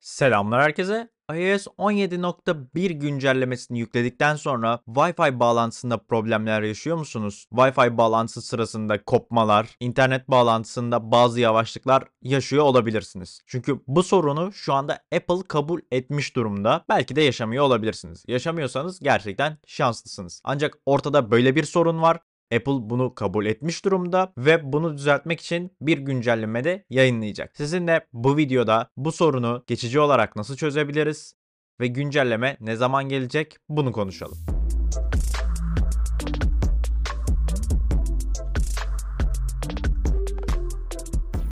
Selamlar herkese. iOS 17.1 güncellemesini yükledikten sonra Wi-Fi bağlantısında problemler yaşıyor musunuz? Wi-Fi bağlantısı sırasında kopmalar, internet bağlantısında bazı yavaşlıklar yaşıyor olabilirsiniz. Çünkü bu sorunu şu anda Apple kabul etmiş durumda. Belki de yaşamıyor olabilirsiniz. Yaşamıyorsanız gerçekten şanslısınız. Ancak ortada böyle bir sorun var Apple bunu kabul etmiş durumda ve bunu düzeltmek için bir güncelleme de yayınlayacak. Sizinle bu videoda bu sorunu geçici olarak nasıl çözebiliriz ve güncelleme ne zaman gelecek bunu konuşalım.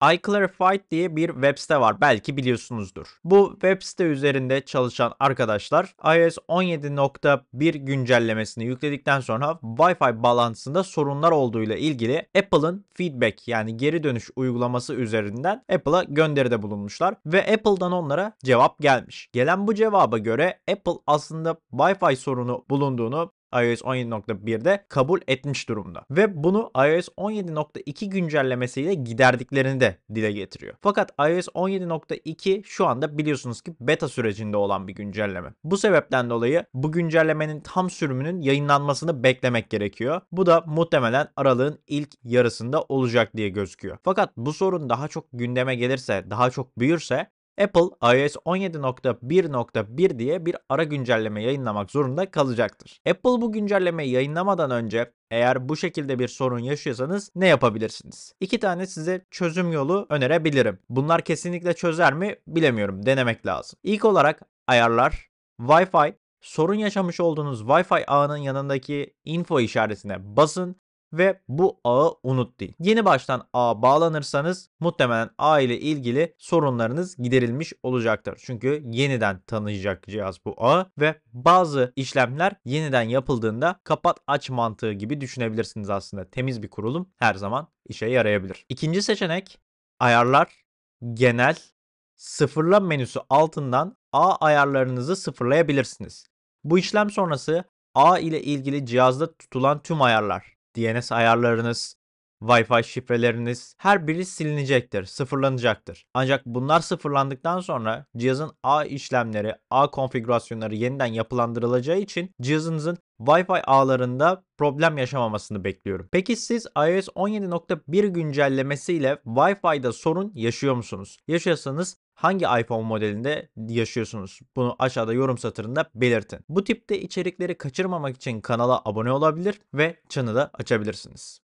iClarified diye bir web site var. Belki biliyorsunuzdur. Bu web site üzerinde çalışan arkadaşlar iOS 17.1 güncellemesini yükledikten sonra Wi-Fi bağlantısında sorunlar olduğuyla ilgili Apple'ın feedback yani geri dönüş uygulaması üzerinden Apple'a gönderide bulunmuşlar ve Apple'dan onlara cevap gelmiş. Gelen bu cevaba göre Apple aslında Wi-Fi sorunu bulunduğunu iOS 17.1'de kabul etmiş durumda. Ve bunu iOS 17.2 güncellemesiyle giderdiklerini de dile getiriyor. Fakat iOS 17.2 şu anda biliyorsunuz ki beta sürecinde olan bir güncelleme. Bu sebepten dolayı bu güncellemenin tam sürümünün yayınlanmasını beklemek gerekiyor. Bu da muhtemelen aralığın ilk yarısında olacak diye gözüküyor. Fakat bu sorun daha çok gündeme gelirse, daha çok büyürse Apple iOS 17.1.1 diye bir ara güncelleme yayınlamak zorunda kalacaktır. Apple bu güncellemeyi yayınlamadan önce eğer bu şekilde bir sorun yaşıyorsanız ne yapabilirsiniz? İki tane size çözüm yolu önerebilirim. Bunlar kesinlikle çözer mi bilemiyorum. Denemek lazım. İlk olarak ayarlar, Wi-Fi, sorun yaşamış olduğunuz Wi-Fi ağının yanındaki info işaretine basın ve bu ağı unut deyin. Yeni baştan ağa bağlanırsanız muhtemelen ağ ile ilgili sorunlarınız giderilmiş olacaktır. Çünkü yeniden tanıyacak cihaz bu ağı ve bazı işlemler yeniden yapıldığında kapat aç mantığı gibi düşünebilirsiniz aslında. Temiz bir kurulum her zaman işe yarayabilir. İkinci seçenek ayarlar genel sıfırla menüsü altından A ayarlarınızı sıfırlayabilirsiniz. Bu işlem sonrası A ile ilgili cihazda tutulan tüm ayarlar DNS ayarlarınız, Wi-Fi şifreleriniz her biri silinecektir, sıfırlanacaktır. Ancak bunlar sıfırlandıktan sonra cihazın ağ işlemleri, ağ konfigürasyonları yeniden yapılandırılacağı için cihazınızın Wi-Fi ağlarında problem yaşamamasını bekliyorum. Peki siz iOS 17.1 güncellemesiyle Wi-Fi'da sorun yaşıyor musunuz? Yaşıyorsanız hangi iPhone modelinde yaşıyorsunuz? Bunu aşağıda yorum satırında belirtin. Bu tipte içerikleri kaçırmamak için kanala abone olabilir ve çanı da açabilirsiniz.